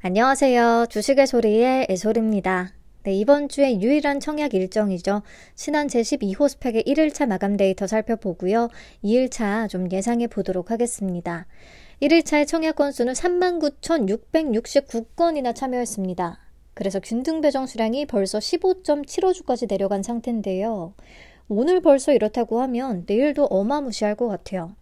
안녕하세요. 주식의 소리의 애솔입니다. 네, 이번 주에 유일한 청약 일정이죠. 신한 제12호 스펙의 1일차 마감 데이터 살펴보고요. 2일차 좀 예상해 보도록 하겠습니다. 1일차의 청약 건수는 39,669건이나 참여했습니다. 그래서 균등 배정 수량이 벌써 15.75주까지 내려간 상태인데요. 오늘 벌써 이렇다고 하면 내일도 어마무시할 것 같아요.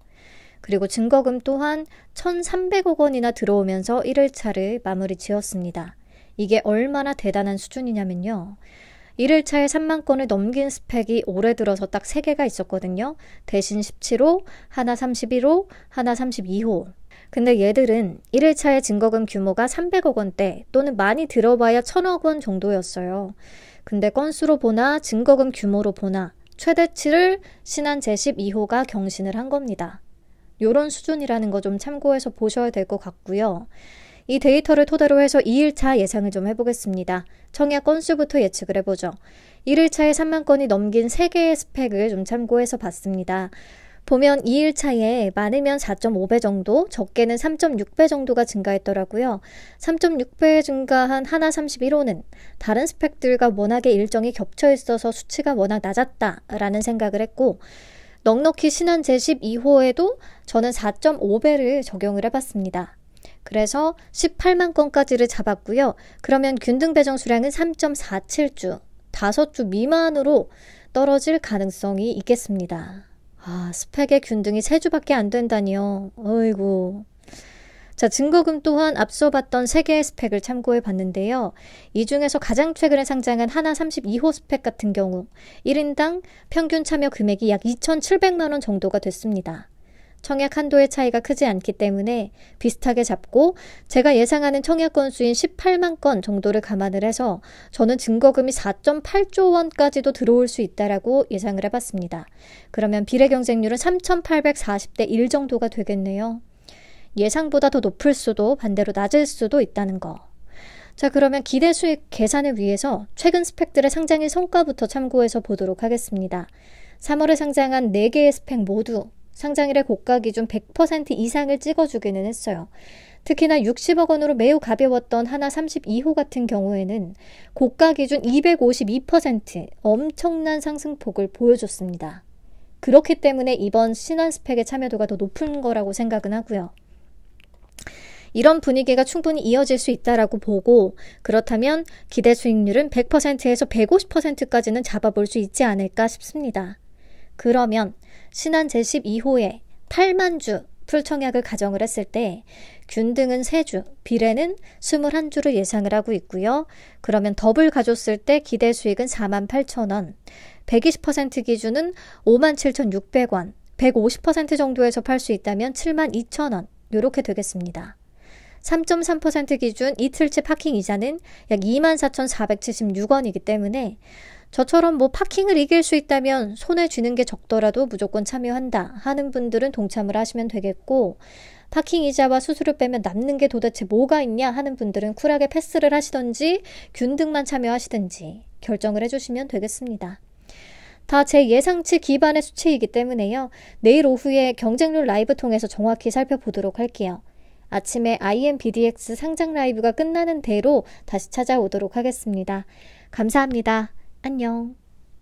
그리고 증거금 또한 1,300억 원이나 들어오면서 1일차를 마무리 지었습니다. 이게 얼마나 대단한 수준이냐면요. 1일차에 3만 건을 넘긴 스펙이 올해 들어서 딱 3개가 있었거든요. 대신 17호, 하나 31호, 하나 32호. 근데 얘들은 1일차의 증거금 규모가 300억 원대 또는 많이 들어봐야 1000억 원 정도였어요. 근데 건수로 보나 증거금 규모로 보나 최대치를 신한 제12호가 경신을 한 겁니다. 요런 수준이라는 거 좀 참고해서 보셔야 될 것 같고요. 이 데이터를 토대로 해서 2일차 예상을 좀 해보겠습니다. 청약 건수부터 예측을 해보죠. 1일차에 3만 건이 넘긴 3개의 스펙을 좀 참고해서 봤습니다. 보면 2일차에 많으면 4.5배 정도, 적게는 3.6배 정도가 증가했더라고요. 3.6배 증가한 하나 31호는 다른 스펙들과 워낙에 일정이 겹쳐 있어서 수치가 워낙 낮았다라는 생각을 했고, 넉넉히 신한 제12호에도 저는 4.5배를 적용을 해봤습니다. 그래서 18만 건까지를 잡았고요. 그러면 균등 배정 수량은 3.47주, 5주 미만으로 떨어질 가능성이 있겠습니다. 아, 스펙의 균등이 3주밖에 안 된다니요. 어이구. 자, 증거금 또한 앞서 봤던 세개의 스펙을 참고해 봤는데요. 이 중에서 가장 최근에 상장한 하나 32호 스펙 같은 경우 1인당 평균 참여 금액이 약 2,700만 원 정도가 됐습니다. 청약 한도의 차이가 크지 않기 때문에 비슷하게 잡고 제가 예상하는 청약 건수인 18만 건 정도를 감안을 해서 저는 증거금이 4.8조 원까지도 들어올 수 있다라고 예상을 해봤습니다. 그러면 비례 경쟁률은 3,840대 1 정도가 되겠네요. 예상보다 더 높을 수도 반대로 낮을 수도 있다는 거. 자, 그러면 기대 수익 계산을 위해서 최근 스펙들의 상장일 성과부터 참고해서 보도록 하겠습니다. 3월에 상장한 4개의 스펙 모두 상장일의 고가 기준 100% 이상을 찍어주기는 했어요. 특히나 60억 원으로 매우 가벼웠던 하나 32호 같은 경우에는 고가 기준 252% 엄청난 상승폭을 보여줬습니다. 그렇기 때문에 이번 신한 스펙의 참여도가 더 높은 거라고 생각은 하고요. 이런 분위기가 충분히 이어질 수 있다라고 보고 그렇다면 기대 수익률은 100%에서 150%까지는 잡아볼 수 있지 않을까 싶습니다. 그러면 신한 제12호에 8만 주 풀청약을 가정을 했을 때 균등은 3주, 비례는 21주를 예상을 하고 있고요. 그러면 더블 가졌을때 기대 수익은 4만 8천 원, 120% 기준은 5만 7,600원, 150% 정도에서 팔 수 있다면 7만 2천 원, 요렇게 되겠습니다. 3.3% 기준 이틀치 파킹 이자는 약 24,476원이기 때문에 저처럼 뭐 파킹을 이길 수 있다면 손에 쥐는 게 적더라도 무조건 참여한다 하는 분들은 동참을 하시면 되겠고 파킹 이자와 수수료 빼면 남는 게 도대체 뭐가 있냐 하는 분들은 쿨하게 패스를 하시던지 균등만 참여하시든지 결정을 해주시면 되겠습니다. 다 제 예상치 기반의 수치이기 때문에요. 내일 오후에 경쟁률 라이브 통해서 정확히 살펴보도록 할게요. 아침에 IMBDX 상장 라이브가 끝나는 대로 다시 찾아오도록 하겠습니다. 감사합니다. 안녕.